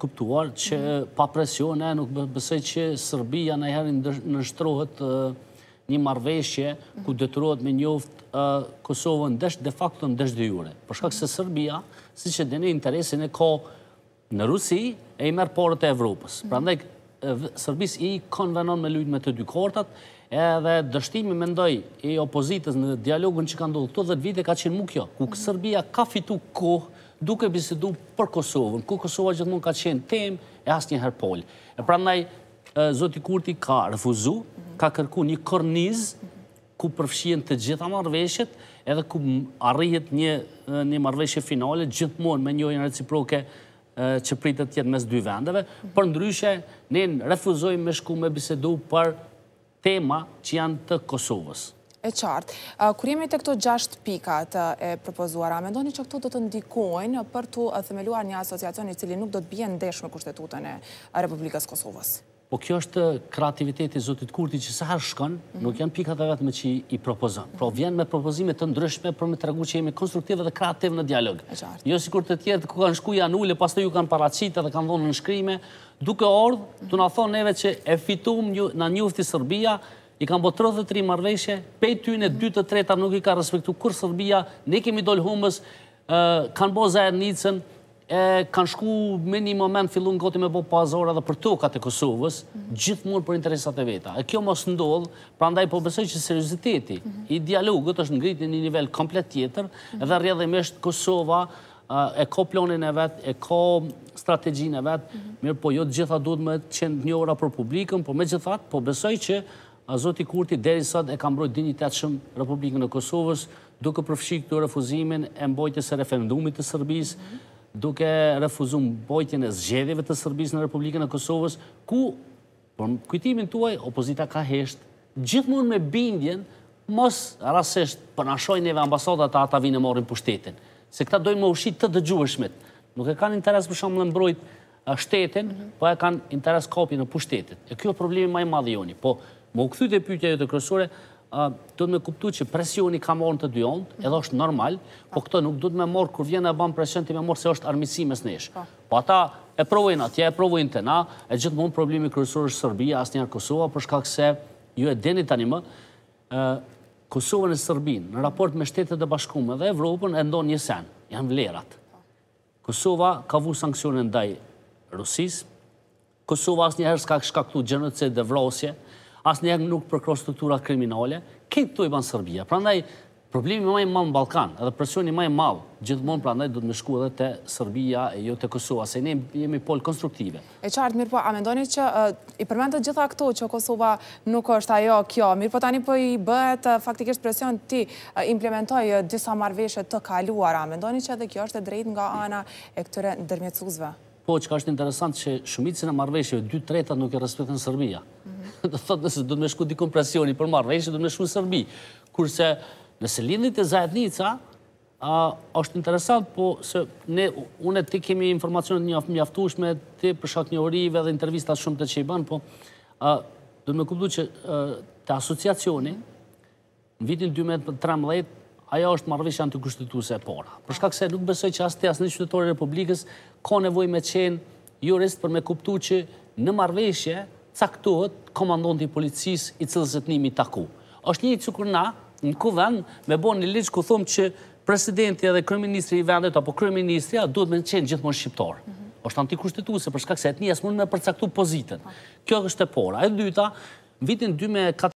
kuptuar që pa presion e nuk bësej që Sërbia në herin nështrohet një marveshje ku detruat me njoft Kosovën desh de facto në desh dhjure. Por shkak se Sërbia, si që dini interesin e ko në Rusi, e i merë porët e Evropës. Mhm. Pra ndaj, Sërbis i konvenon me lujt me të dy kortat, edhe dështimi me ndoj i opozitës në dialogën që ka ndodhë të dhe të vite ka qenë kjo, ku kësërbia ka fitu kohë duke bisedu për Kosovën, ku Kosova gjithmonë ka qenë tem e asë njëherë pol. E pra ndaj, Zoti Kurti ka refuzu, ka kërku një korniz, ku përfshien të gjitha marveshjet, edhe ku arrihet një marveshje finale, gjithmonë me njojnë reciproke që pritë të tjetë mes dy vendeve. Për ndryshe, ne refuzojmë me shku me bisedu për tema që janë të Kosovës. E qartë. Kur jemi të këto gjasht pikat e propozuara, me ndoni që këto do të ndikojnë për të themeluar një asociacioni cili nuk do të bje ndesh me kushtetutën e Republikës Kosovës? Po kjo është kreativiteti zotit kurti që sa harë shkon, mhm. nuk janë pikat e vetëme që i propozon. Pro vjenë me propozime të ndryshme, pro me të regu që jemi konstruktive dhe kreativ në dialog. Jo si kur të tjetë, ku kanë shku janë ule, pas të ju kanë paracita dhe kanë dhonë në duke ordhë, të në thonë neve që e fitum në njufti Sërbia, i kanë bo 33 marveshje, pej ty në 2 të treta nuk i ka respektu kur Sërbia, ne kemi dollë humës, kanë bo zajer njëcën, kanë shku me një moment fillu në goti me bo pazora dhe për tukat e Kosovës, gjithë mund për interesat e veta. E kjo mos ndodhë, pra ndaj po besoj që seriositeti i dialogët është ngritin një nivel komplet tjetër edhe rrjedhimisht Kosova e ko plonin e vetë, e ko strategjin e vetë, mirë po jo gjitha duhet me qenë njëra për publikën, po me gjithat, po besoj që a zoti Kurti deri sot e ka mbrojt dignitet shumë Republikën e Kosovës, duke përfshi këtu refuzimin e mbojtjes e referendumit të Serbisë, duke refuzuar mbojtjen e zgjedhjeve të Serbisë në Republikën e Kosovës, ku për kujtimin tuaj opozita ka hesht gjithmonë me bindjen mos rastësisht po na shojnë neve ambasadat ata vinë morin marrin pushtetin, se këta dojnë më ushit të dëgjueshmit, nuk e kanë interes për shumë në mbrojt shtetin, po e kanë interes kopje në pushtetit. E kjo problemi ma i joni, po Më u këthyt të pyjtja e të kërësore, do të me kuptu që presioni ka morën të dyonët, edhe është normal, po, po. këto nuk do të me morë, kur vjene e banë presion të me morë se është armisime së neshë. Po. po ata e provojnë atje, e provojnë të na, e gjithë mund problemi kërësore është Sërbija, asë njërë Kosova, përshka këse ju e deni të animë, Kosova në Sërbinë, në raport me shtetet e bashkume dhe Evropën, e ndonë një sen, janë vlerat. Kosova ka vu sankcionën ndaj Rusisë, Kosova asë njëherë s'ka këshka gjenocid dhe vrosje, asë njerë nuk përkro struktura kriminale, këtë të i banë Serbia. Pra ndaj, problemi më majë malë në Balkan, edhe presjoni më majë malë, gjithmonë, prandaj, pra ndaj, du të më shku edhe të Serbia e jo të Kosova, se ne jemi polë konstruktive. E qartë, mirë po, a me ndoni që i përmendë të gjitha këto që Kosova nuk është ajo kjo, mirë po tani po i bëhet faktikisht presion ti implementoj disa marveshe të kaluara, a me ndoni që edhe kjo është e drejt nga ana e këtyre ndërmjecuzve? Po, që ka është interesant që shumicin e marveshjeve, dy tretat nuk e respektën Sërbia. Mhm. Dhe thotë nëse du të me shku di kompresioni për marveshje, du të me shku Sërbi. Kurse nëse lindit e Zajetnica, është interesant, po se ne, une të ti kemi informacionet një aftushme, ti përshak një orive dhe intervistat shumë të që i banë, po du të me kuptu që të asociacioni, në vitin 2013, aja është marveshja antikushtetuse e para. Përshka se nuk besoj që të asë në qytetore republikës ka nevoj me qenë jurist për me kuptu që në marveshje caktuhet komandonti policis i cilësëtnimi taku. është një cukur na në kuven me bo një liqë ku thumë që presidenti edhe kërëministri i vendet apo kërëministria duhet me qenë gjithmonë shqiptarë është antikushtetuse, përshka këse etnijas mund me përcaktu pozitën. Kjo është e pora. E dyta, vitin